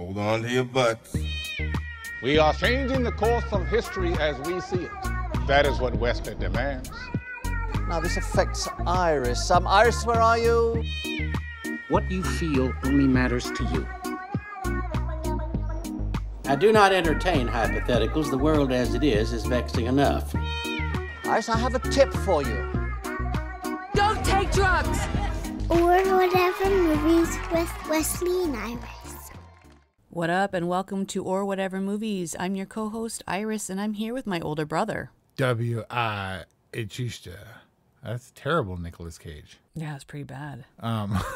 Hold on to your butts. We are changing the course of history as we see it. That is what Western demands. Now, this affects Iris. Um, Iris, where are you? What you feel only matters to you. I do not entertain hypotheticals. The world as it is is vexing enough. Iris, I have a tip for you. Don't take drugs! Or whatever movies with Wesley and Iris. What up, and welcome to Or Whatever Movies. I'm your co host, Iris, and I'm here with my older brother, W.I. That's terrible, Nicolas Cage. Yeah, it's pretty bad. Um.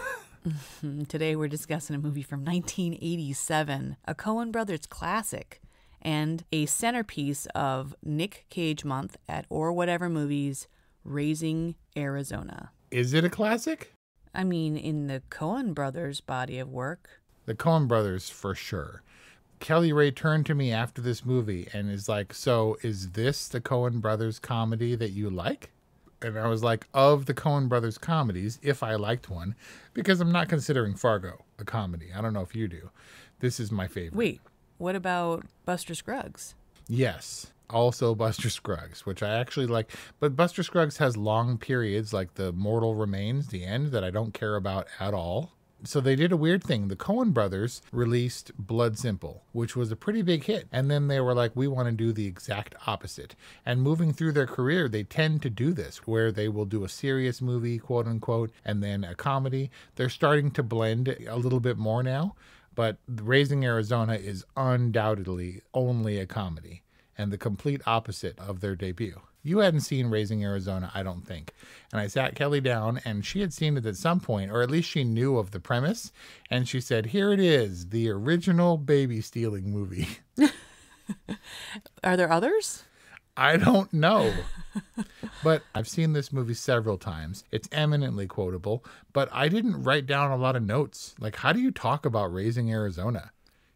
Mm-hmm. Today we're discussing a movie from 1987, a Coen Brothers classic, and a centerpiece of Nick Cage month at Or Whatever Movies, Raising Arizona. Is it a classic? I mean, in the Coen Brothers body of work. The Coen brothers for sure. Kelly Ray turned to me after this movie and is like, So is this the Coen brothers comedy that you like? And I was like, Of the Coen brothers comedies, if I liked one, because I'm not considering Fargo a comedy. I don't know if you do. This is my favorite. Wait, what about Buster Scruggs? Yes also Buster Scruggs, which I actually like. But Buster Scruggs has long periods like The Mortal Remains, the end, that I don't care about at all so they did a weird thing. The Cohen brothers released Blood Simple, which was a pretty big hit. And then they were like, we want to do the exact opposite. And moving through their career, they tend to do this where they will do a serious movie, quote unquote, and then a comedy. They're starting to blend a little bit more now, but Raising Arizona is undoubtedly only a comedy and the complete opposite of their debut. You hadn't seen Raising Arizona, I don't think. And I sat Kelly down, and she had seen it at some point, or at least she knew of the premise. And she said, Here it is, the original baby stealing movie. Are there others? I don't know. but I've seen this movie several times. It's eminently quotable, but I didn't write down a lot of notes. Like, how do you talk about raising Arizona?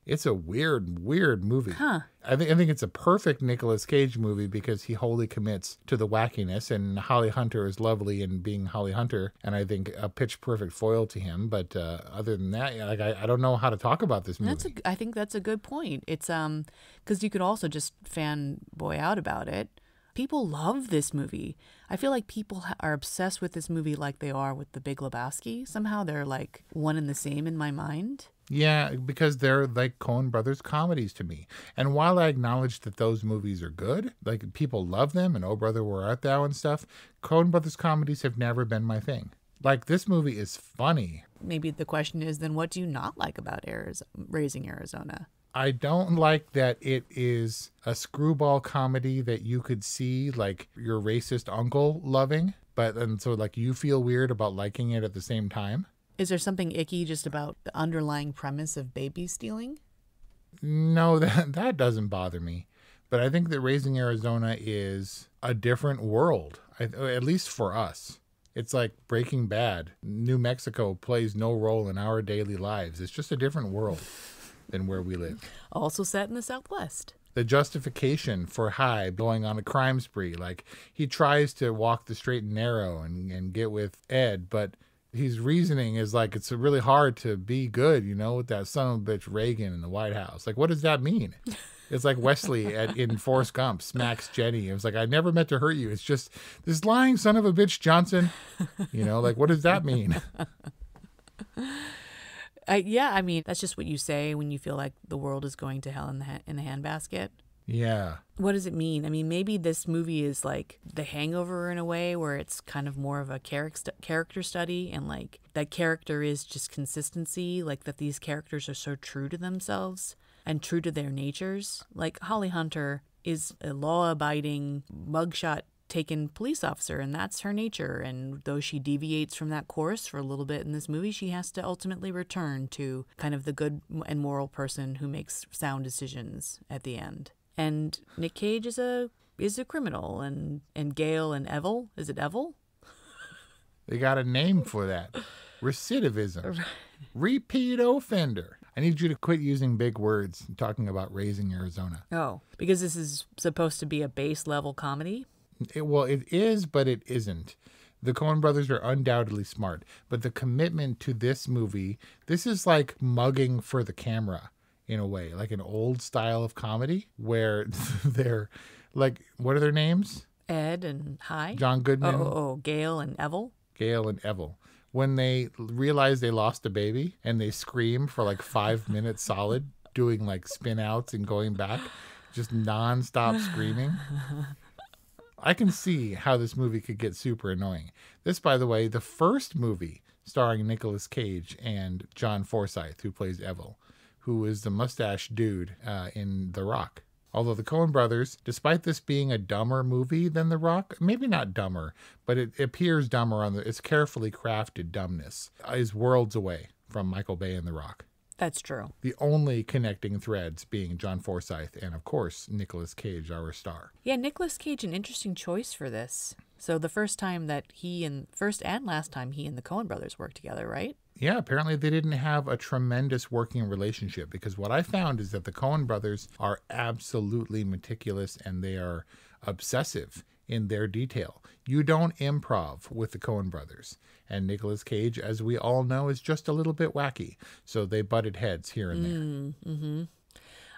It's a weird, weird movie. Huh. I think I think it's a perfect Nicolas Cage movie because he wholly commits to the wackiness, and Holly Hunter is lovely in being Holly Hunter, and I think a pitch perfect foil to him. But uh, other than that, like I, I don't know how to talk about this movie. That's a, I think that's a good point. It's um because you could also just fanboy out about it. People love this movie. I feel like people are obsessed with this movie like they are with The Big Lebowski. Somehow they're like one and the same in my mind. Yeah, because they're like Coen Brothers comedies to me. And while I acknowledge that those movies are good, like people love them and Oh Brother Where Art Thou and stuff, Coen Brothers comedies have never been my thing. Like this movie is funny. Maybe the question is then what do you not like about Arizona, Raising Arizona? I don't like that it is a screwball comedy that you could see like your racist uncle loving, but and so like you feel weird about liking it at the same time. Is there something icky just about the underlying premise of baby stealing? No, that that doesn't bother me. But I think that raising Arizona is a different world, at least for us. It's like Breaking Bad. New Mexico plays no role in our daily lives. It's just a different world than where we live. Also set in the Southwest the justification for high going on a crime spree. Like he tries to walk the straight and narrow and, and get with Ed, but his reasoning is like it's really hard to be good, you know, with that son of a bitch Reagan in the White House. Like, what does that mean? It's like Wesley at, in Forrest Gump smacks Jenny. It was like, I never meant to hurt you. It's just this lying son of a bitch Johnson. You know, like, what does that mean? Uh, yeah, I mean, that's just what you say when you feel like the world is going to hell in the ha- in the handbasket. Yeah. What does it mean? I mean, maybe this movie is like The Hangover in a way, where it's kind of more of a character character study, and like that character is just consistency, like that these characters are so true to themselves and true to their natures. Like Holly Hunter is a law-abiding, mugshot taken police officer and that's her nature and though she deviates from that course for a little bit in this movie she has to ultimately return to kind of the good and moral person who makes sound decisions at the end and Nick Cage is a is a criminal, and and Gale and Evil is it Evil? they got a name for that. Recidivism. Repeat offender. I need you to quit using big words and talking about raising Arizona. Oh, because this is supposed to be a base level comedy? It, well, it is, but it isn't. The Coen brothers are undoubtedly smart, but the commitment to this movie, this is like mugging for the camera in a way, like an old style of comedy where they're like, what are their names? Ed and Hi. John Goodman. Oh, oh, oh Gail and Evel. Gail and Evel. When they realize they lost a baby and they scream for like five minutes solid, doing like spin outs and going back, just nonstop screaming. I can see how this movie could get super annoying. This, by the way, the first movie starring Nicolas Cage and John Forsythe, who plays Evel who is the mustache dude uh, in The Rock. Although the Coen brothers, despite this being a dumber movie than The Rock, maybe not dumber, but it appears dumber on the it's carefully crafted dumbness, uh, is worlds away from Michael Bay and The Rock. That's true. The only connecting threads being John Forsythe and of course Nicolas Cage, our star. Yeah, Nicolas Cage an interesting choice for this. So the first time that he and first and last time he and the Coen brothers worked together, right? yeah, apparently they didn't have a tremendous working relationship because what I found is that the Cohen brothers are absolutely meticulous and they are obsessive in their detail. You don't improv with the Cohen brothers. And Nicolas Cage, as we all know, is just a little bit wacky. So they butted heads here and there. Mm -hmm.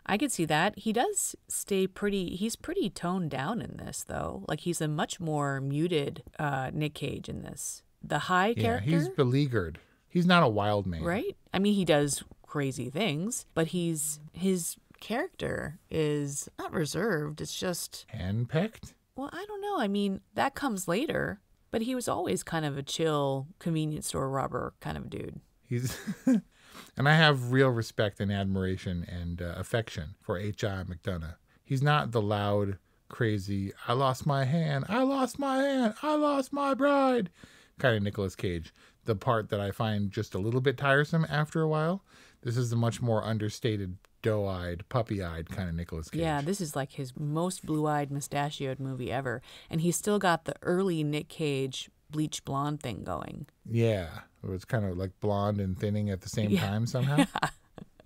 I could see that. He does stay pretty, he's pretty toned down in this, though. Like he's a much more muted uh, Nick Cage in this. The high character. Yeah, he's beleaguered. He's not a wild man. Right? I mean, he does crazy things, but he's his character is not reserved. It's just handpicked. Well, I don't know. I mean, that comes later, but he was always kind of a chill convenience store robber kind of dude. He's and I have real respect and admiration and uh, affection for H.I. McDonough. He's not the loud, crazy, I lost my hand, I lost my hand, I lost my bride kind of Nicholas Cage the part that I find just a little bit tiresome after a while. This is the much more understated, doe eyed, puppy eyed kind of Nicholas Cage. Yeah, this is like his most blue eyed, mustachioed movie ever. And he's still got the early Nick Cage bleach blonde thing going. Yeah, it was kind of like blonde and thinning at the same yeah. time somehow.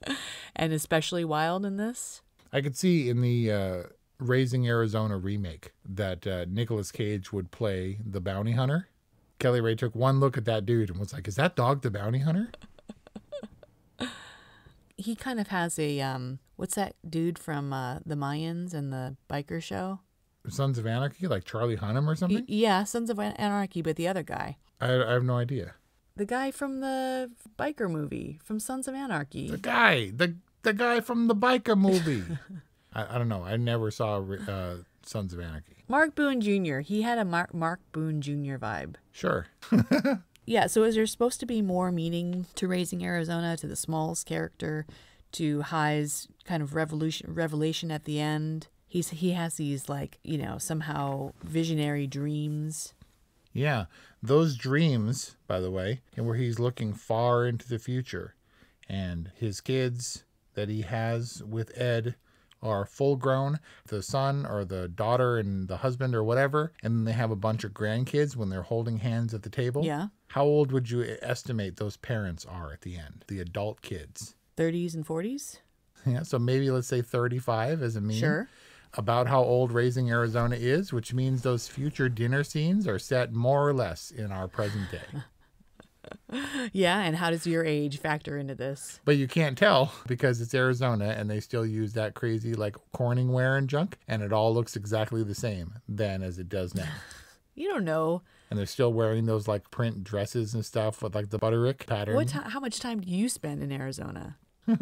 Yeah. and especially wild in this. I could see in the. Uh, Raising Arizona remake that uh, Nicholas Cage would play the bounty hunter Kelly Ray took one look at that dude and was like, "Is that dog the bounty hunter?" he kind of has a um, what's that dude from uh, the Mayans and the biker show? Sons of Anarchy, like Charlie Hunnam or something. He, yeah, Sons of Anarchy, but the other guy. I, I have no idea. The guy from the biker movie from Sons of Anarchy. The guy, the the guy from the biker movie. I, I, don't know. I never saw uh, Sons of Anarchy. Mark Boone Jr. He had a Mark, Mark Boone Jr. vibe. Sure. yeah. So is there supposed to be more meaning to raising Arizona to the Smalls character, to High's kind of revolution revelation at the end? He's he has these like you know somehow visionary dreams. Yeah, those dreams, by the way, and where he's looking far into the future, and his kids that he has with Ed are full grown, the son or the daughter and the husband or whatever, and then they have a bunch of grandkids when they're holding hands at the table. Yeah. How old would you estimate those parents are at the end, the adult kids? 30s and 40s? Yeah, so maybe let's say 35 as a mean. Sure about how old Raising Arizona is, which means those future dinner scenes are set more or less in our present day. yeah, and how does your age factor into this? But you can't tell because it's Arizona and they still use that crazy like Corningware and junk, and it all looks exactly the same then as it does now. you don't know. And they're still wearing those like print dresses and stuff with like the butterick pattern. What? how much time do you spend in Arizona?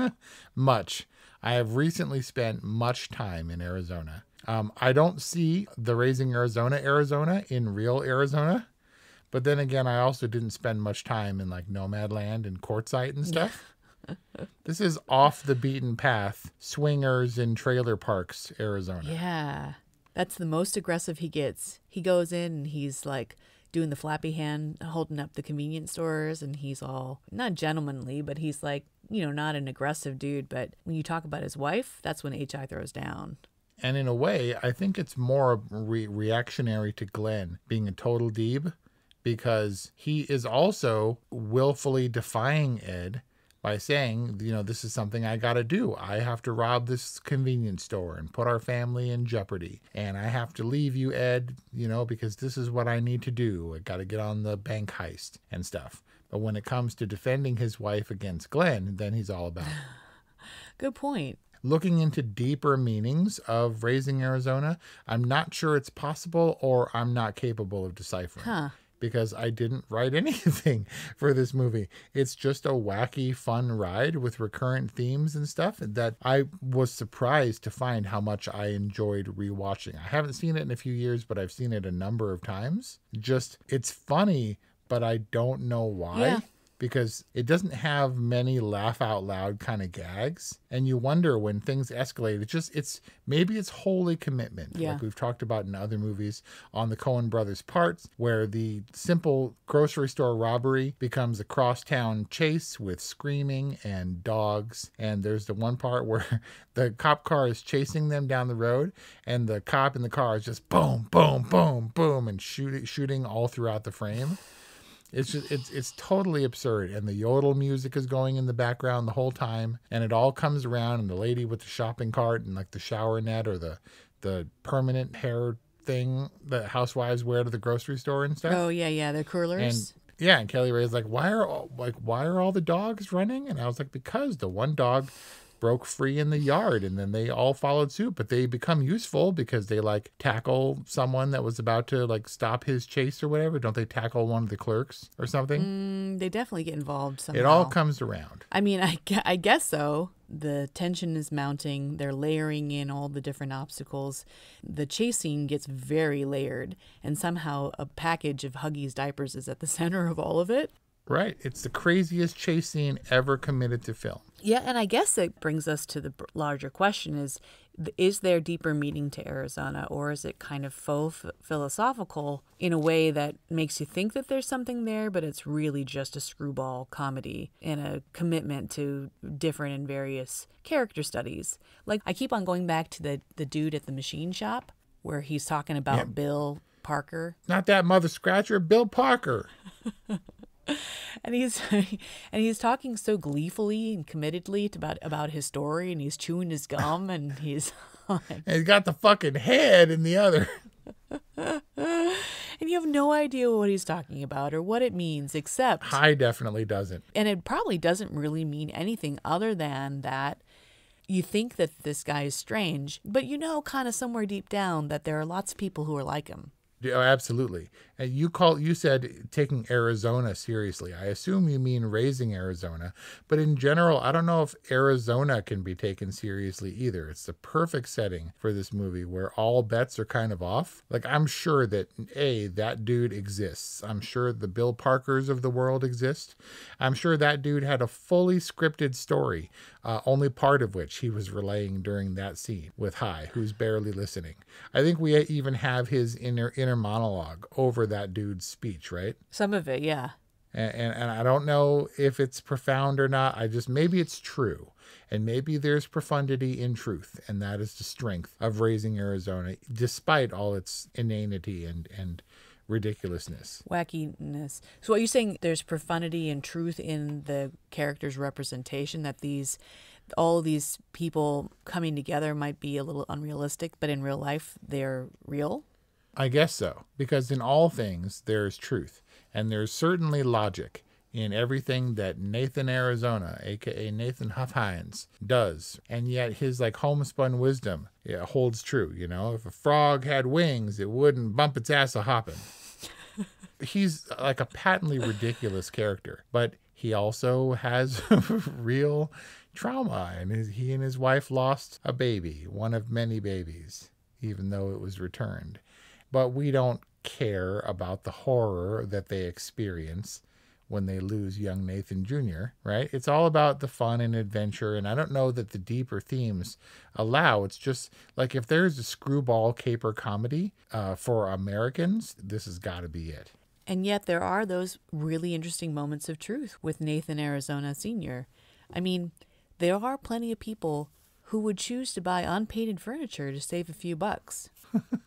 much. I have recently spent much time in Arizona. Um, I don't see the Raising Arizona Arizona in real Arizona. But then again, I also didn't spend much time in like Nomadland and Quartzite and stuff. this is off the beaten path, swingers in trailer parks, Arizona. Yeah. That's the most aggressive he gets. He goes in and he's like doing the flappy hand, holding up the convenience stores, and he's all not gentlemanly, but he's like, you know, not an aggressive dude. But when you talk about his wife, that's when HI throws down. And in a way, I think it's more re- reactionary to Glenn being a total deeb because he is also willfully defying Ed by saying, you know, this is something I got to do. I have to rob this convenience store and put our family in jeopardy. And I have to leave you, Ed, you know, because this is what I need to do. I got to get on the bank heist and stuff. But when it comes to defending his wife against Glenn, then he's all about. Good point looking into deeper meanings of raising Arizona, I'm not sure it's possible or I'm not capable of deciphering. Huh because I didn't write anything for this movie. It's just a wacky, fun ride with recurrent themes and stuff that I was surprised to find how much I enjoyed rewatching. I haven't seen it in a few years, but I've seen it a number of times. Just, it's funny, but I don't know why. Yeah because it doesn't have many laugh out loud kind of gags and you wonder when things escalate it's just it's maybe it's wholly commitment yeah. like we've talked about in other movies on the cohen brothers parts where the simple grocery store robbery becomes a crosstown chase with screaming and dogs and there's the one part where the cop car is chasing them down the road and the cop in the car is just boom boom boom boom and shoot, shooting all throughout the frame it's just, it's it's totally absurd, and the yodel music is going in the background the whole time, and it all comes around, and the lady with the shopping cart and like the shower net or the the permanent hair thing that housewives wear to the grocery store and stuff. Oh yeah, yeah, the curlers. And, yeah, and Kelly is like, why are all, like why are all the dogs running? And I was like, because the one dog broke free in the yard and then they all followed suit but they become useful because they like tackle someone that was about to like stop his chase or whatever don't they tackle one of the clerks or something mm, they definitely get involved somehow it all comes around i mean i, I guess so the tension is mounting. They're layering in all the different obstacles. The chasing gets very layered, and somehow a package of Huggies diapers is at the center of all of it. Right. It's the craziest chase scene ever committed to film. Yeah, and I guess it brings us to the larger question is is there deeper meaning to Arizona or is it kind of faux philosophical in a way that makes you think that there's something there but it's really just a screwball comedy and a commitment to different and various character studies. Like I keep on going back to the the dude at the machine shop where he's talking about yeah. Bill Parker. Not that mother scratcher, Bill Parker. and he's and he's talking so gleefully and committedly about about his story and he's chewing his gum and he's like, and he's got the fucking head in the other and you have no idea what he's talking about or what it means except I definitely doesn't and it probably doesn't really mean anything other than that you think that this guy is strange but you know kind of somewhere deep down that there are lots of people who are like him yeah, oh, absolutely uh, you call you said taking Arizona seriously. I assume you mean raising Arizona, but in general, I don't know if Arizona can be taken seriously either. It's the perfect setting for this movie where all bets are kind of off. Like I'm sure that a that dude exists. I'm sure the Bill Parkers of the world exist. I'm sure that dude had a fully scripted story, uh, only part of which he was relaying during that scene with High, who's barely listening. I think we even have his inner inner monologue over that dude's speech, right? Some of it, yeah. And, and, and, I don't know if it's profound or not. I just, maybe it's true. And maybe there's profundity in truth. And that is the strength of raising Arizona, despite all its inanity and, and ridiculousness. Wackiness. So, are you saying there's profundity and truth in the character's representation that these all these people coming together might be a little unrealistic, but in real life, they're real? I guess so, because in all things there is truth, and there is certainly logic in everything that Nathan Arizona, aka Nathan Huff Hines, does. And yet his like homespun wisdom it holds true. You know, if a frog had wings, it wouldn't bump its ass a hopping. He's like a patently ridiculous character, but he also has real trauma. And his, he and his wife lost a baby, one of many babies, even though it was returned but we don't care about the horror that they experience when they lose young Nathan Jr., right? It's all about the fun and adventure. And I don't know that the deeper themes allow. It's just like if there's a screwball caper comedy uh, for Americans, this has got to be it. And yet there are those really interesting moments of truth with Nathan Arizona Sr. I mean, there are plenty of people who would choose to buy unpainted furniture to save a few bucks.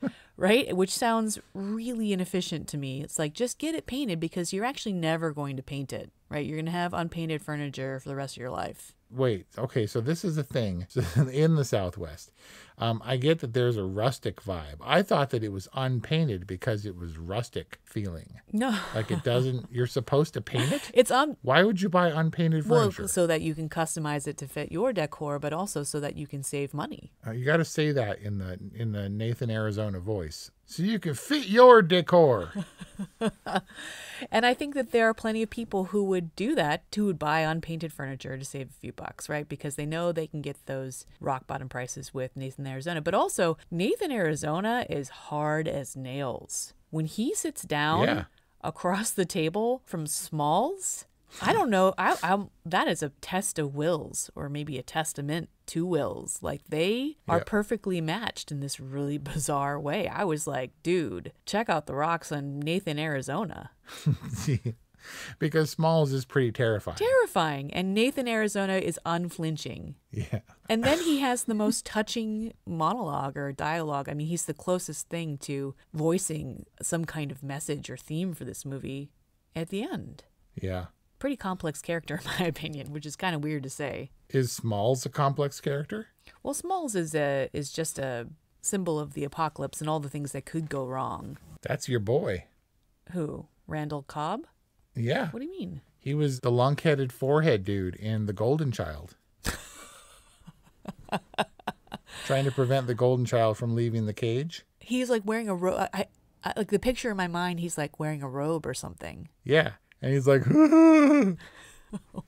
right? Which sounds really inefficient to me. It's like just get it painted because you're actually never going to paint it, right? You're going to have unpainted furniture for the rest of your life. Wait, okay, so this is the thing in the Southwest. Um, I get that there's a rustic vibe. I thought that it was unpainted because it was rustic feeling. No, like it doesn't. You're supposed to paint it. It's um. Why would you buy unpainted furniture? Well, so that you can customize it to fit your decor, but also so that you can save money. Uh, you got to say that in the in the Nathan Arizona voice, so you can fit your decor. and I think that there are plenty of people who would do that, who would buy unpainted furniture to save a few bucks, right? Because they know they can get those rock bottom prices with Nathan Arizona, but also Nathan Arizona is hard as nails. When he sits down yeah. across the table from Smalls, I don't know. I, I'm, that is a test of wills, or maybe a testament to wills. Like they are yep. perfectly matched in this really bizarre way. I was like, dude, check out the rocks on Nathan, Arizona. because Smalls is pretty terrifying. Terrifying. And Nathan Arizona is unflinching. Yeah. and then he has the most touching monologue or dialogue. I mean, he's the closest thing to voicing some kind of message or theme for this movie at the end. Yeah. Pretty complex character, in my opinion, which is kind of weird to say. Is Smalls a complex character? Well, Smalls is a is just a symbol of the apocalypse and all the things that could go wrong. That's your boy. Who? Randall Cobb? Yeah. What do you mean? He was the long headed forehead dude in The Golden Child. Trying to prevent the golden child from leaving the cage. He's like wearing a robe. I, I, like the picture in my mind, he's like wearing a robe or something. Yeah. And he's like, oh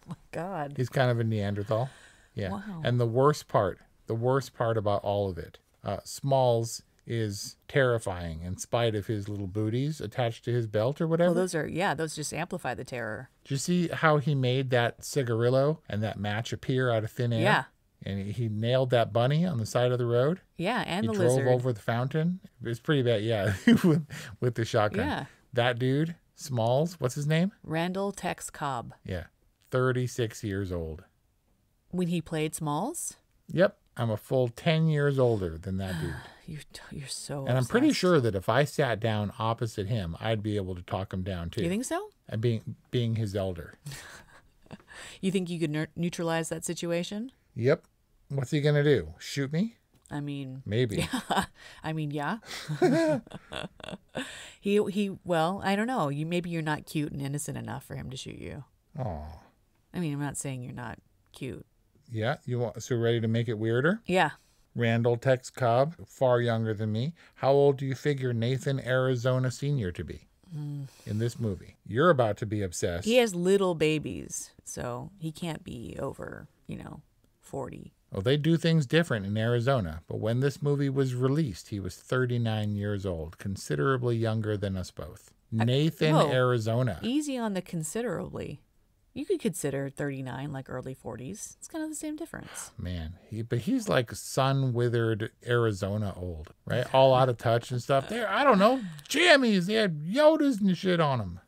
my God. He's kind of a Neanderthal. Yeah. Wow. And the worst part, the worst part about all of it, uh, Smalls is terrifying in spite of his little booties attached to his belt or whatever. Well, those are, yeah, those just amplify the terror. Do you see how he made that cigarillo and that match appear out of thin air? Yeah. And he, nailed that bunny on the side of the road. Yeah, and he the drove lizard. over the fountain. It's pretty bad, yeah, with, with the shotgun. Yeah. That dude, Smalls, what's his name? Randall Tex Cobb. Yeah, 36 years old. When he played Smalls? Yep, I'm a full 10 years older than that dude you you're so. And obsessed. I'm pretty sure that if I sat down opposite him, I'd be able to talk him down too. You think so? And being being his elder. you think you could neutralize that situation? Yep. What's he gonna do? Shoot me? I mean, maybe. Yeah. I mean, yeah. he he. Well, I don't know. You maybe you're not cute and innocent enough for him to shoot you. Oh. I mean, I'm not saying you're not cute. Yeah. You want so ready to make it weirder? Yeah. Randall Tex Cobb, far younger than me. How old do you figure Nathan Arizona Sr. to be mm. in this movie? You're about to be obsessed. He has little babies, so he can't be over, you know, 40. Oh, they do things different in Arizona, but when this movie was released, he was 39 years old, considerably younger than us both. Nathan, I, whoa, Arizona. Easy on the considerably you could consider 39 like early 40s. It's kind of the same difference. Man, he but he's like sun withered Arizona old, right? All out of touch and stuff. There, I don't know, jammies. They had Yodas and shit on them.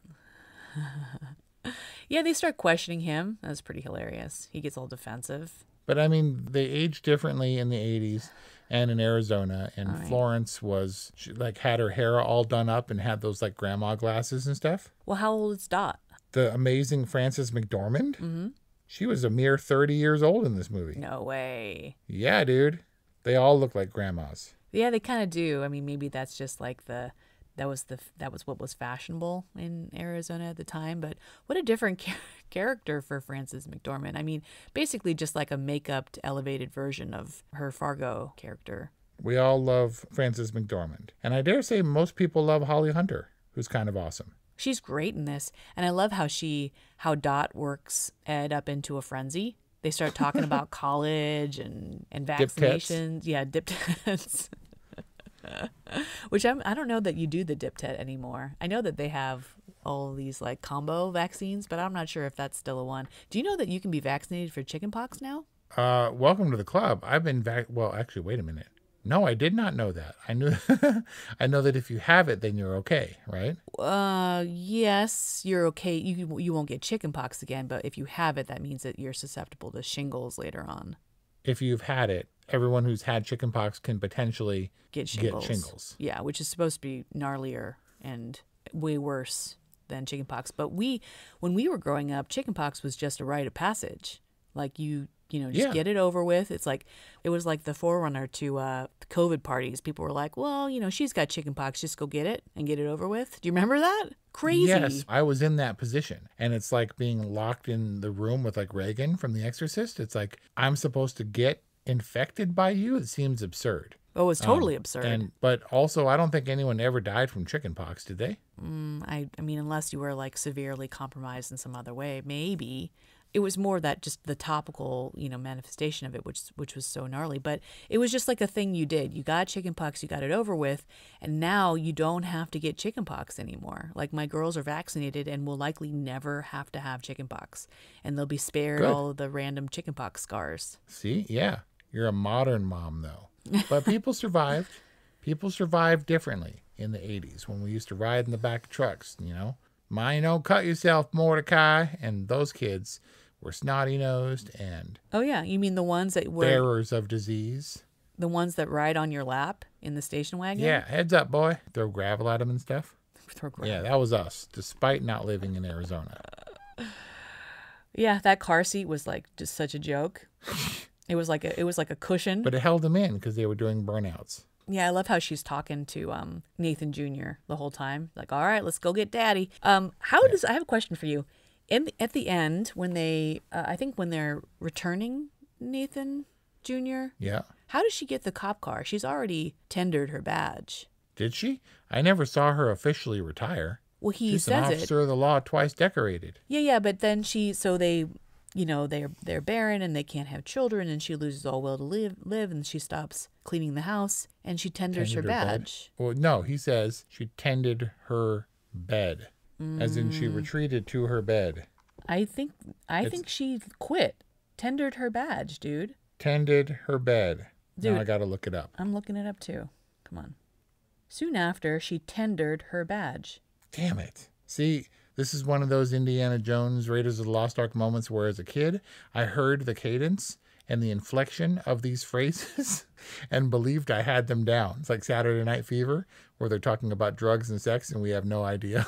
yeah, they start questioning him. That was pretty hilarious. He gets all defensive. But I mean, they age differently in the 80s and in Arizona. And right. Florence was she, like had her hair all done up and had those like grandma glasses and stuff. Well, how old is Dot? the amazing Frances McDormand. Mm-hmm. She was a mere 30 years old in this movie. No way. Yeah, dude. They all look like grandmas. Yeah, they kind of do. I mean, maybe that's just like the that was the that was what was fashionable in Arizona at the time, but what a different character for Frances McDormand. I mean, basically just like a make-up elevated version of her Fargo character. We all love Frances McDormand, and I dare say most people love Holly Hunter, who's kind of awesome she's great in this. And I love how she, how Dot works Ed up into a frenzy. They start talking about college and, and vaccinations. Dip yeah, dip tets. Which I'm, I don't know that you do the dip tet anymore. I know that they have all these like combo vaccines, but I'm not sure if that's still a one. Do you know that you can be vaccinated for chickenpox now? Uh, welcome to the club. I've been back. Well, actually, wait a minute. No, I did not know that. I knew I know that if you have it then you're okay, right? Uh yes, you're okay. You you won't get chickenpox again, but if you have it that means that you're susceptible to shingles later on. If you've had it, everyone who's had chickenpox can potentially get shingles. get shingles. Yeah, which is supposed to be gnarlier and way worse than chickenpox. But we when we were growing up, chickenpox was just a rite of passage. Like you you know, just yeah. get it over with. It's like it was like the forerunner to uh, COVID parties. People were like, "Well, you know, she's got chickenpox. Just go get it and get it over with." Do you remember that? Crazy. Yes, I was in that position, and it's like being locked in the room with like Reagan from The Exorcist. It's like I'm supposed to get infected by you. It seems absurd. Oh, it's um, totally um, absurd. And but also, I don't think anyone ever died from chickenpox, did they? Mm, I, I mean, unless you were like severely compromised in some other way, maybe it was more that just the topical, you know, manifestation of it, which which was so gnarly. But it was just like a thing you did. You got chickenpox, you got it over with, and now you don't have to get chickenpox anymore. Like my girls are vaccinated and will likely never have to have chickenpox, and they'll be spared Good. all of the random chickenpox scars. See, yeah, you're a modern mom though, but people survived. People survived differently in the 80s when we used to ride in the back trucks, you know. Mind don't cut yourself, Mordecai. And those kids were snotty nosed and. Oh, yeah. You mean the ones that were. Bearers of disease. The ones that ride on your lap in the station wagon? Yeah. Heads up, boy. Throw gravel at them and stuff. Throw gravel. Yeah, that was us, despite not living in Arizona. yeah, that car seat was like just such a joke. it was like a, it was like a cushion. But it held them in because they were doing burnouts. Yeah, I love how she's talking to um, Nathan Jr. the whole time. Like, all right, let's go get daddy. Um, how yeah. does I have a question for you? In at the end when they, uh, I think when they're returning Nathan Jr. Yeah. How does she get the cop car? She's already tendered her badge. Did she? I never saw her officially retire. Well, he She's says an officer it. of the law, twice decorated. Yeah, yeah, but then she so they you know they're they're barren and they can't have children and she loses all will to live live and she stops cleaning the house and she tenders her, her badge. Bed. Well, no, he says she tended her bed, mm. as in she mm. retreated to her bed. I think I it's, think she quit. Tendered her badge, dude. Tended her bed. Dude, now I gotta look it up. I'm looking it up too. Come on. Soon after, she tendered her badge. Damn it. See, this is one of those Indiana Jones Raiders of the Lost Ark moments where, as a kid, I heard the cadence and the inflection of these phrases and believed I had them down. It's like Saturday Night Fever, where they're talking about drugs and sex and we have no idea.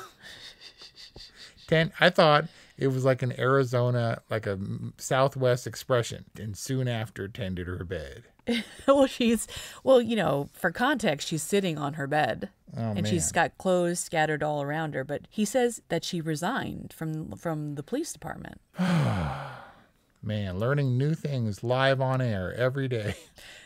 Ten, I thought it was like an Arizona, like a Southwest expression, and soon after tended her bed. well, she's well, you know, for context, she's sitting on her bed, oh, and man. she's got clothes scattered all around her. But he says that she resigned from from the police department. man, learning new things live on air every day.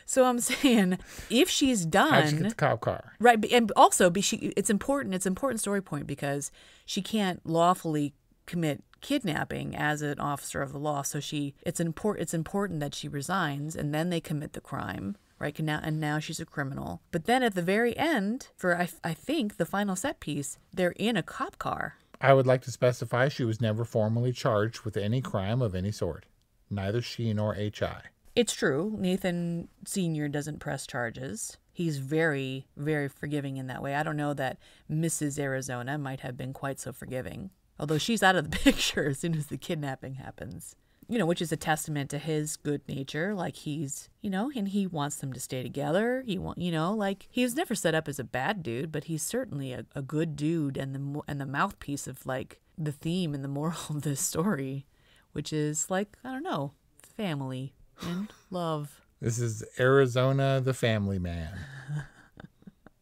So I'm saying, if she's done, she get the cop car, right? And also, be she, it's important. It's an important story point because she can't lawfully commit kidnapping as an officer of the law. So she it's important it's important that she resigns and then they commit the crime. Right and now, and now she's a criminal. But then at the very end, for I, I think the final set piece, they're in a cop car. I would like to specify she was never formally charged with any crime of any sort, neither she nor H.I. It's true. Nathan Sr. doesn't press charges. He's very, very forgiving in that way. I don't know that Mrs. Arizona might have been quite so forgiving although she's out of the picture as soon as the kidnapping happens. You know, which is a testament to his good nature. Like he's, you know, and he wants them to stay together. He want, you know, like he was never set up as a bad dude, but he's certainly a, a good dude and the and the mouthpiece of like the theme and the moral of this story, which is like I don't know, family and love. This is Arizona, the family man.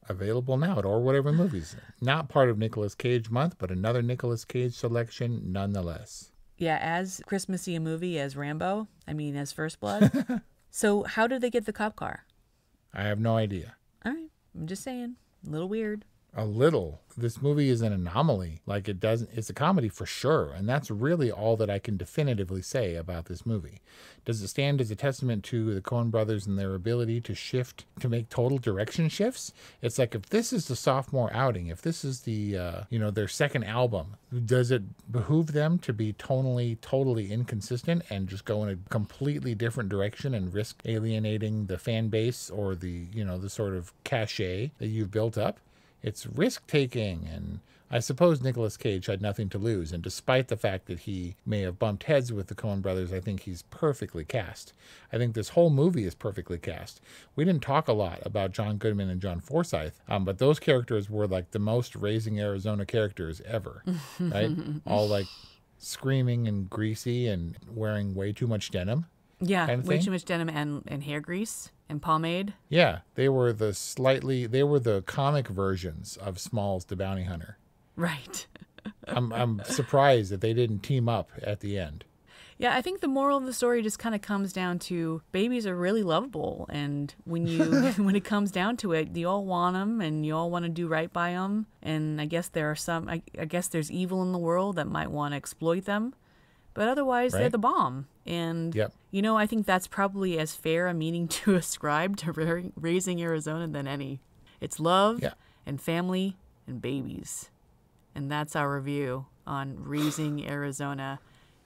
available now at or whatever movies. Not part of Nicolas Cage month, but another Nicolas Cage selection nonetheless. Yeah, as Christmassy a movie as Rambo, I mean as First Blood. so how did they get the cop car? I have no idea. All right. I'm just saying. A little weird a little. This movie is an anomaly. Like it doesn't, it's a comedy for sure. And that's really all that I can definitively say about this movie. Does it stand as a testament to the Coen brothers and their ability to shift, to make total direction shifts? It's like if this is the sophomore outing, if this is the, uh, you know, their second album, does it behoove them to be tonally, totally inconsistent and just go in a completely different direction and risk alienating the fan base or the, you know, the sort of cachet that you've built up? It's risk taking and I suppose Nicolas Cage had nothing to lose, and despite the fact that he may have bumped heads with the Coen brothers, I think he's perfectly cast. I think this whole movie is perfectly cast. We didn't talk a lot about John Goodman and John Forsythe, um, but those characters were like the most raising Arizona characters ever, right? All like screaming and greasy and wearing way too much denim. Yeah, kind of way too much denim and, and hair grease and pomade. Yeah, they were the slightly they were the comic versions of Smalls the Bounty Hunter. Right. I'm I'm surprised that they didn't team up at the end. Yeah, I think the moral of the story just kind of comes down to babies are really lovable, and when you when it comes down to it, you all want them, and you all want to do right by them. And I guess there are some, I, I guess there's evil in the world that might want to exploit them, but otherwise, right? they're the bomb. And, yep. you know, I think that's probably as fair a meaning to ascribe to raising Arizona than any. It's love yeah. and family and babies. And that's our review on Raising Arizona.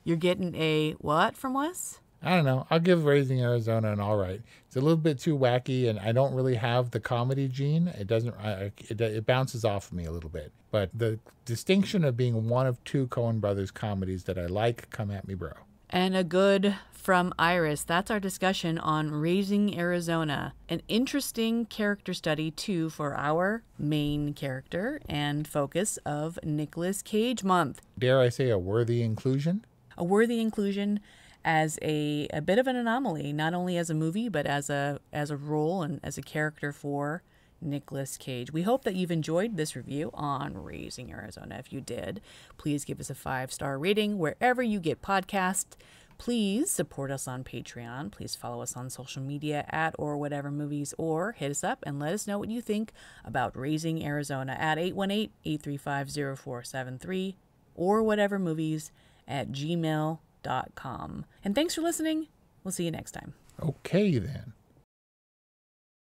You're getting a what from us? I don't know. I'll give Raising Arizona an all right. It's a little bit too wacky, and I don't really have the comedy gene. It doesn't. I, it, it bounces off of me a little bit. But the distinction of being one of two Coen Brothers comedies that I like, come at me, bro. And a good from Iris. That's our discussion on Raising Arizona. An interesting character study, too, for our main character and focus of Nicolas Cage Month. Dare I say, a worthy inclusion? A worthy inclusion as a, a bit of an anomaly, not only as a movie, but as a as a role and as a character for Nicolas Cage. We hope that you've enjoyed this review on Raising Arizona. If you did, please give us a five star rating wherever you get podcasts. Please support us on Patreon. Please follow us on social media at or whatever movies, or hit us up and let us know what you think about Raising Arizona at 818 835 0473 or whatever movies at gmail.com com. And thanks for listening. We'll see you next time. Okay, then.